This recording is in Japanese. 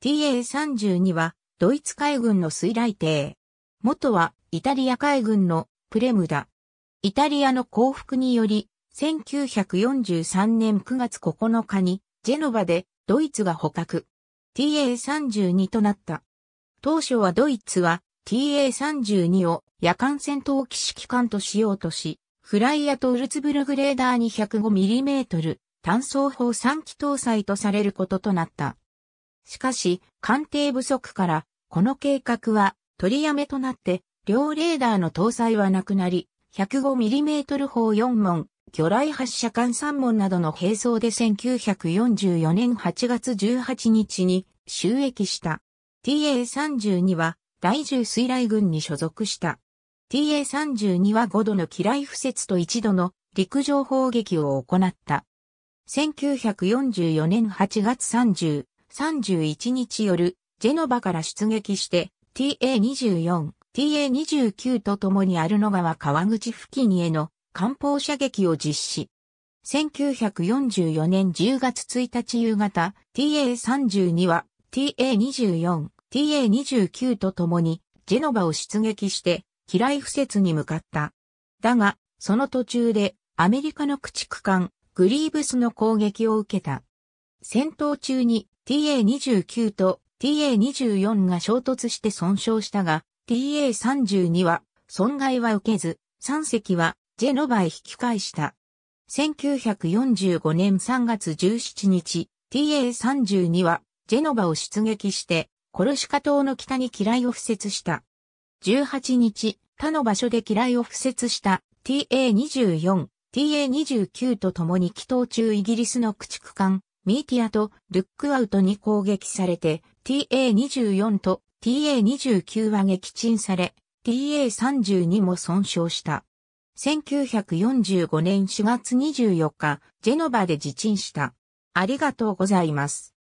TA32 はドイツ海軍の水雷艇。元はイタリア海軍のプレムだ。イタリアの降伏により、1943年9月9日にジェノバでドイツが捕獲。TA32 となった。当初はドイツは TA32 を夜間戦闘機指揮官としようとし、フライヤとウルツブルグレーダーに 105mm 単装砲3機搭載とされることとなった。しかし、艦艇不足から、この計画は取りやめとなって、両レーダーの搭載はなくなり、105mm 砲4門、魚雷発射艦3門などの並走で1944年8月18日に収益した。TA32 は第10水雷軍に所属した。TA32 は5度の機雷不設と1度の陸上砲撃を行った。1944年8月30 31日夜、ジェノバから出撃して、TA24、TA29 と共にアルノ川川口付近への艦砲射撃を実施。1944年10月1日夕方、TA32 は TA24、TA29 と共にジェノバを出撃して、機雷不設に向かった。だが、その途中でアメリカの駆逐艦、グリーブスの攻撃を受けた。戦闘中に TA29 と TA24 が衝突して損傷したが、TA32 は損害は受けず、3隻はジェノバへ引き返した。1945年3月17日、TA32 はジェノバを出撃して、コルシカ島の北に機雷を敷設した。18日、他の場所で機雷を敷設した TA24、TA29 と共に祈祷中イギリスの駆逐艦ミーティアとルックアウトに攻撃されて TA24 と TA29 は撃沈され TA32 も損傷した。1945年4月24日、ジェノバで自沈した。ありがとうございます。